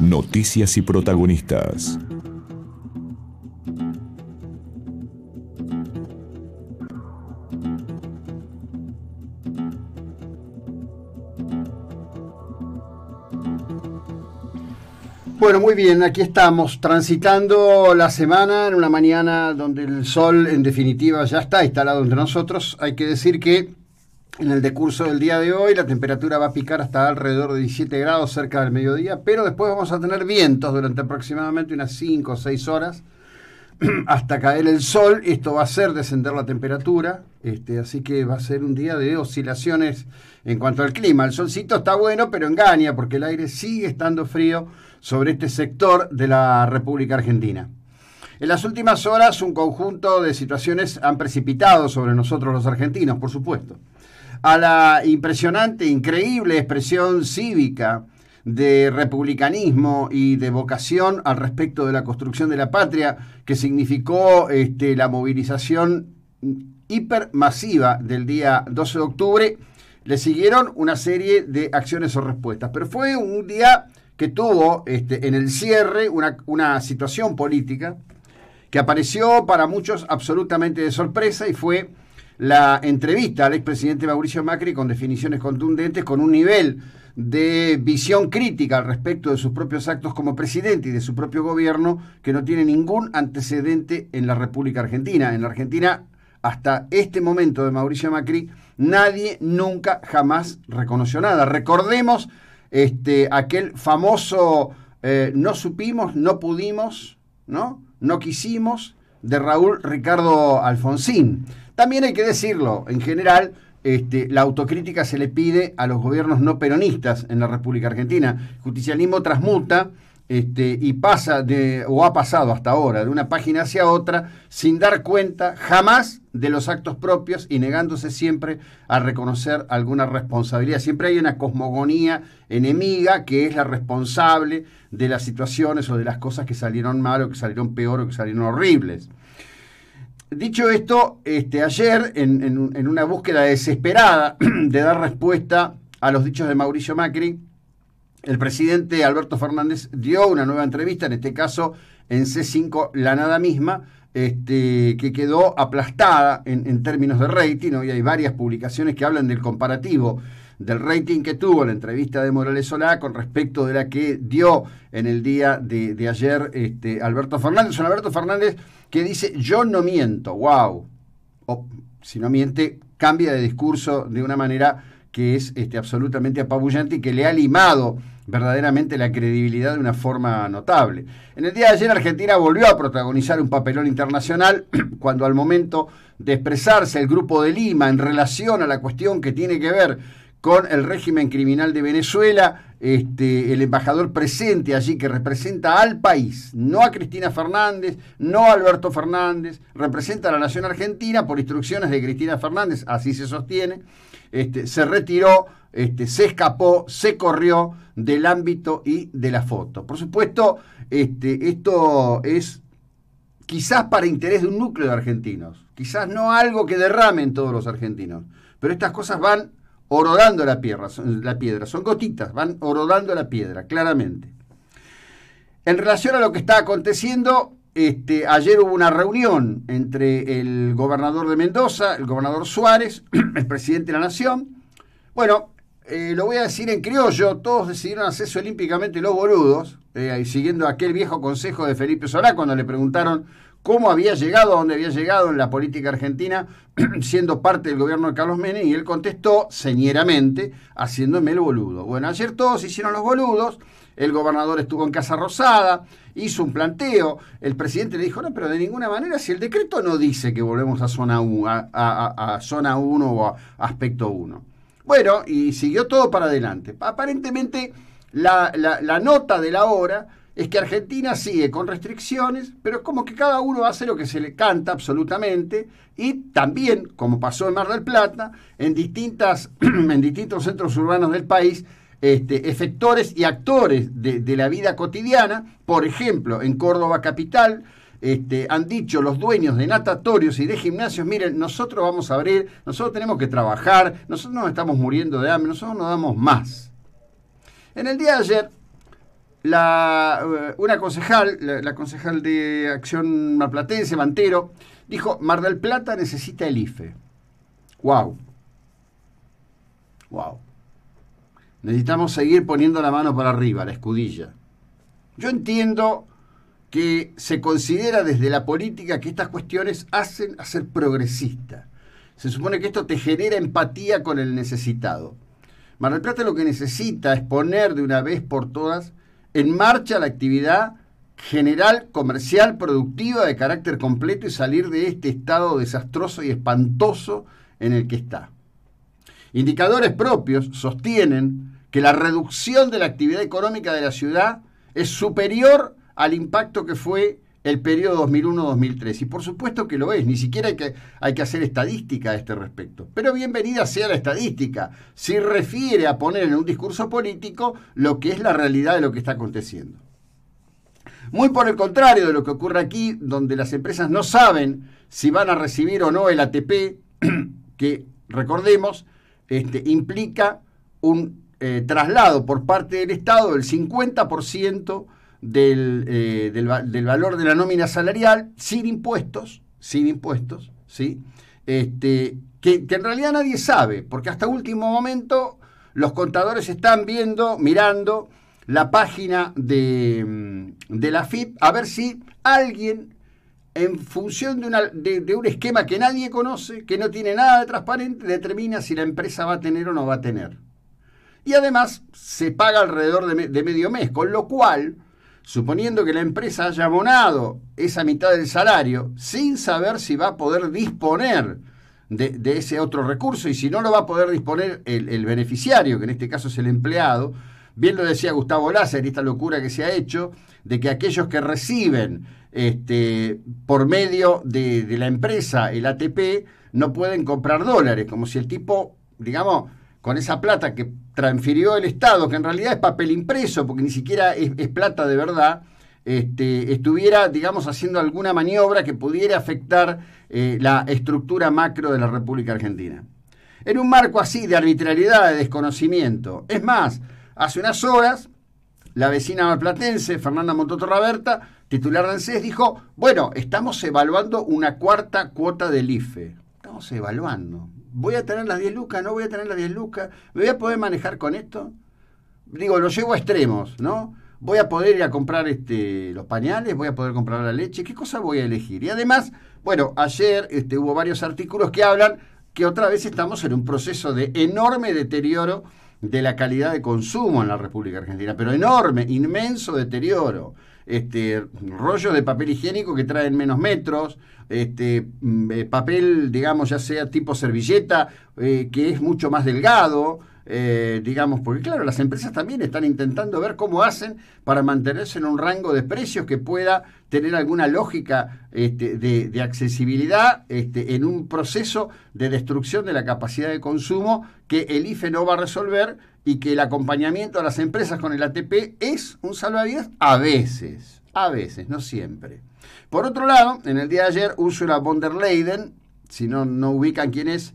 Noticias y protagonistas. Bueno, muy bien, aquí estamos transitando la semana en una mañana donde el sol en definitiva ya está instalado entre nosotros. Hay que decir que en el decurso del día de hoy la temperatura va a picar hasta alrededor de 17 grados cerca del mediodía, pero después vamos a tener vientos durante aproximadamente unas 5 o 6 horas hasta caer el sol. Esto va a hacer descender la temperatura, este, así que va a ser un día de oscilaciones en cuanto al clima. El solcito está bueno, pero engaña porque el aire sigue estando frío sobre este sector de la República Argentina. En las últimas horas un conjunto de situaciones han precipitado sobre nosotros los argentinos, por supuesto a la impresionante, increíble expresión cívica de republicanismo y de vocación al respecto de la construcción de la patria, que significó este, la movilización hipermasiva del día 12 de octubre, le siguieron una serie de acciones o respuestas. Pero fue un día que tuvo este, en el cierre una, una situación política que apareció para muchos absolutamente de sorpresa y fue la entrevista al expresidente Mauricio Macri con definiciones contundentes, con un nivel de visión crítica al respecto de sus propios actos como presidente y de su propio gobierno que no tiene ningún antecedente en la República Argentina. En la Argentina, hasta este momento de Mauricio Macri, nadie nunca jamás reconoció nada. Recordemos este, aquel famoso eh, no supimos, no pudimos, ¿no? No quisimos de Raúl Ricardo Alfonsín. También hay que decirlo, en general, este, la autocrítica se le pide a los gobiernos no peronistas en la República Argentina. Justicialismo transmuta este, y pasa de, o ha pasado hasta ahora de una página hacia otra sin dar cuenta jamás de los actos propios y negándose siempre a reconocer alguna responsabilidad. Siempre hay una cosmogonía enemiga que es la responsable de las situaciones o de las cosas que salieron mal o que salieron peor o que salieron horribles dicho esto, este, ayer, en, en una búsqueda desesperada de dar respuesta a los dichos de Mauricio Macri, el presidente Alberto Fernández dio una nueva entrevista, en este caso en C5 La Nada misma, este, que quedó aplastada en, términos de rating. Hoy hay varias publicaciones que hablan del comparativo del rating que tuvo la entrevista de Morales Solá con respecto de la que dio en el día de, ayer este, Alberto Fernández. Un Alberto Fernández que dice, yo no miento, wow. O si no miente, cambia de discurso de una manera que es este, absolutamente apabullante y que le ha limado verdaderamente la credibilidad de una forma notable. En el día de ayer Argentina volvió a protagonizar un papelón internacional cuando al momento de expresarse el Grupo de Lima en relación a la cuestión que tiene que ver con el régimen criminal de Venezuela, este, el embajador presente allí que representa al país, no a Cristina Fernández, no a Alberto Fernández, representa a la nación argentina por instrucciones de Cristina Fernández, así se sostiene, este, se retiró, este, se escapó, se corrió del ámbito y de la foto. Por supuesto, esto es quizás para interés de un núcleo de argentinos, quizás no algo que derramen todos los argentinos, pero estas cosas van orodando la piedra, son, la piedra, son gotitas, van orodando la piedra, claramente. En relación a lo que está aconteciendo, este, ayer hubo una reunión entre el gobernador de Mendoza, el gobernador Suárez, el presidente de la Nación. Bueno, eh, lo voy a decir en criollo, todos decidieron hacerse olímpicamente los boludos, eh, siguiendo aquel viejo consejo de Felipe Solá cuando le preguntaron cómo había llegado a donde había llegado en la política argentina, siendo parte del gobierno de Carlos Menem, y él contestó señeramente, haciéndome el boludo. Bueno, ayer todos hicieron los boludos, el gobernador estuvo en Casa Rosada, hizo un planteo, el presidente le dijo, no, pero de ninguna manera, si el decreto no dice que volvemos a zona 1, o a aspecto 1. Bueno, y siguió todo para adelante. Aparentemente, la nota de la hora es que Argentina sigue con restricciones, pero es como que cada uno hace lo que se le canta absolutamente y también, como pasó en Mar del Plata, en, distintos centros urbanos del país, este, efectores y actores de, la vida cotidiana, por ejemplo, en Córdoba Capital, este, han dicho los dueños de natatorios y de gimnasios, miren, nosotros vamos a abrir, nosotros tenemos que trabajar, nosotros nos estamos muriendo de hambre, nosotros nos damos más. En el día de ayer, la, eh, una concejal, la, concejal de Acción Marplatense, Mantero, dijo, Mar del Plata necesita el IFE. Wow. Wow. Necesitamos seguir poniendo la mano para arriba, la escudilla. Yo entiendo que se considera desde la política que estas cuestiones hacen a ser progresista. Se supone que esto te genera empatía con el necesitado. Mar del Plata lo que necesita es poner de una vez por todas en marcha la actividad general, comercial, productiva de carácter completo y salir de este estado desastroso y espantoso en el que está. Indicadores propios sostienen que la reducción de la actividad económica de la ciudad es superior al impacto que fue el periodo 2001-2003. Y por supuesto que lo es, ni siquiera hay que, hay que hacer estadística a este respecto. Pero bienvenida sea la estadística, si refiere a poner en un discurso político lo que es la realidad de lo que está aconteciendo. Muy por el contrario de lo que ocurre aquí, donde las empresas no saben si van a recibir o no el ATP, que recordemos, este, implica un eh, traslado por parte del Estado del 50% eh, del, valor de la nómina salarial sin impuestos, sin impuestos, ¿sí? Este, que, en realidad nadie sabe, porque hasta último momento los contadores están viendo, mirando la página de, mm, la FIP a ver si alguien, en función de, una, de, de, un esquema que nadie conoce, que no tiene nada de transparente, determina si la empresa va a tener o no va a tener. Y además se paga alrededor de, medio mes, con lo cual suponiendo que la empresa haya abonado esa mitad del salario sin saber si va a poder disponer de, ese otro recurso y si no lo va a poder disponer el, beneficiario, que en este caso es el empleado, bien lo decía Gustavo Lázaro, esta locura que se ha hecho, de que aquellos que reciben este, por medio de, de la empresa el ATP no pueden comprar dólares, como si el tipo, digamos, con esa plata que transfirió el Estado, que en realidad es papel impreso, porque ni siquiera es, plata de verdad, este, estuviera, digamos, haciendo alguna maniobra que pudiera afectar eh, la estructura macro de la República Argentina. En un marco así de arbitrariedad, de desconocimiento. Es más, hace unas horas, la vecina malplatense, Fernanda Montoto Raberta, titular de ANSES, dijo, bueno, estamos evaluando una cuarta cuota del IFE. Estamos evaluando voy a tener las 10 lucas, no voy a tener las 10 lucas, me voy a poder manejar con esto. Digo, lo llevo a extremos, ¿no? Voy a poder ir a comprar este, los pañales, voy a poder comprar la leche, ¿qué cosa voy a elegir? Y además, bueno, ayer este, hubo varios artículos que hablan que otra vez estamos en un proceso de enorme deterioro de la calidad de consumo en la República Argentina, pero enorme, inmenso deterioro este, rollos de papel higiénico que traen menos metros, este, mm, eh, papel, digamos, ya sea tipo servilleta, eh, que es mucho más delgado. Eh, digamos, porque claro, las empresas también están intentando ver cómo hacen para mantenerse en un rango de precios que pueda tener alguna lógica este, de, accesibilidad este, en un proceso de destrucción de la capacidad de consumo que el IFE no va a resolver y que el acompañamiento a las empresas con el ATP es un salvavidas a veces, a veces, no siempre. Por otro lado, en el día de ayer, Úrsula von der Leyen, si no, no ubican quién es,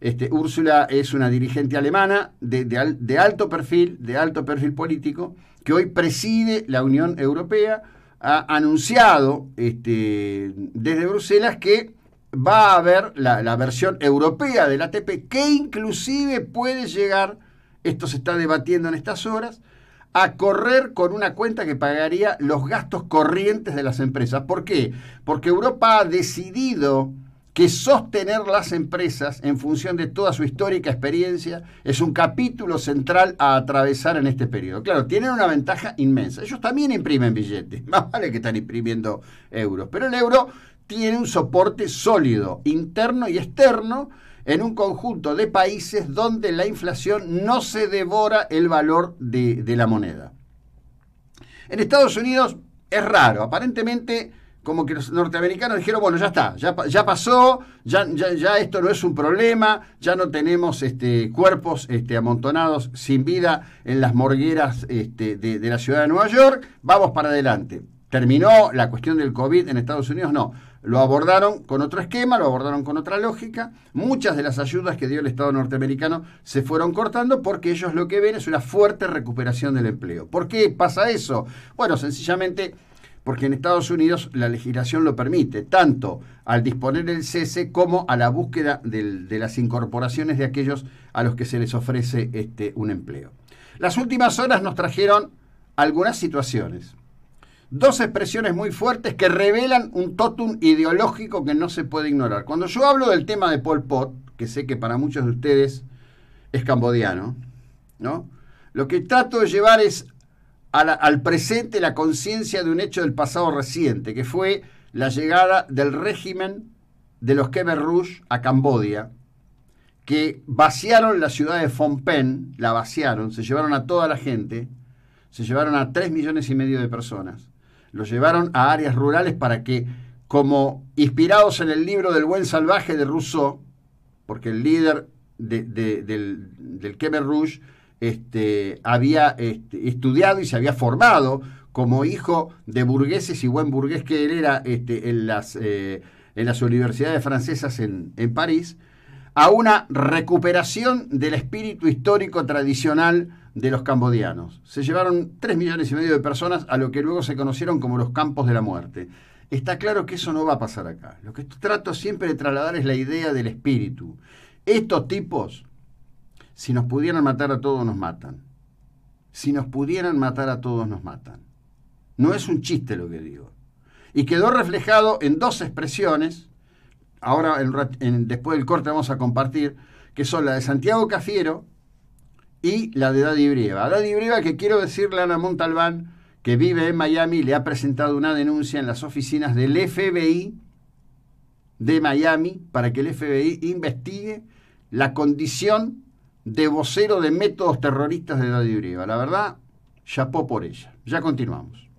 este, Úrsula es una dirigente alemana de alto perfil, de alto perfil político, que hoy preside la Unión Europea, ha anunciado este, desde Bruselas que va a haber la, la, versión europea del ATP, que inclusive puede llegar, esto se está debatiendo en estas horas, a correr con una cuenta que pagaría los gastos corrientes de las empresas. ¿Por qué? Porque Europa ha decidido que sostener las empresas en función de toda su histórica experiencia es un capítulo central a atravesar en este periodo. Claro, tienen una ventaja inmensa. Ellos también imprimen billetes, más vale que están imprimiendo euros, pero el euro tiene un soporte sólido, interno y externo, en un conjunto de países donde la inflación no se devora el valor de, de la moneda. En Estados Unidos es raro, aparentemente como que los norteamericanos dijeron, bueno, ya está, ya, ya pasó, ya, ya, esto no es un problema, ya no tenemos este, cuerpos este, amontonados sin vida en las morgueras este, de, de, la ciudad de Nueva York, vamos para adelante. ¿Terminó la cuestión del COVID en Estados Unidos? No. Lo abordaron con otro esquema, lo abordaron con otra lógica. Muchas de las ayudas que dio el Estado norteamericano se fueron cortando porque ellos lo que ven es una fuerte recuperación del empleo. ¿Por qué pasa eso? Bueno, sencillamente porque en Estados Unidos la legislación lo permite, tanto al disponer el cese como a la búsqueda de las incorporaciones de aquellos a los que se les ofrece este, un empleo. Las últimas horas nos trajeron algunas situaciones, dos expresiones muy fuertes que revelan un totum ideológico que no se puede ignorar. Cuando yo hablo del tema de Pol Pot, que sé que para muchos de ustedes es cambodiano, ¿no? Lo que trato de llevar es al presente la conciencia de un hecho del pasado reciente, que fue la llegada del régimen de los Khmer Rouge a Camboya, que vaciaron la ciudad de Phnom la vaciaron, se llevaron a toda la gente, se llevaron a tres millones y medio de personas, los llevaron a áreas rurales para que, como inspirados en el libro del buen salvaje de Rousseau, porque el líder del, del Khmer Rouge este, había este, estudiado y se había formado como hijo de burgueses y buen burgués que él era este, en, las, eh, en, las, universidades francesas en, en, París, a una recuperación del espíritu histórico tradicional de los cambodianos. Se llevaron tres millones y medio de personas a lo que luego se conocieron como los campos de la muerte. Está claro que eso no va a pasar acá. Lo que trato siempre de trasladar es la idea del espíritu. Estos tipos si nos pudieran matar a todos, nos matan. Si nos pudieran matar a todos, nos matan. No es un chiste lo que digo. Y quedó reflejado en dos expresiones, ahora después del corte vamos a compartir, que son la de Santiago Cafiero y la de Daddy A Daddy Brieva, que quiero decirle a Ana Montalbán, que vive en Miami, le ha presentado una denuncia en las oficinas del FBI de Miami para que el FBI investigue la condición de vocero de métodos terroristas de Daddy Breva. La verdad, chapó por ella. Ya continuamos.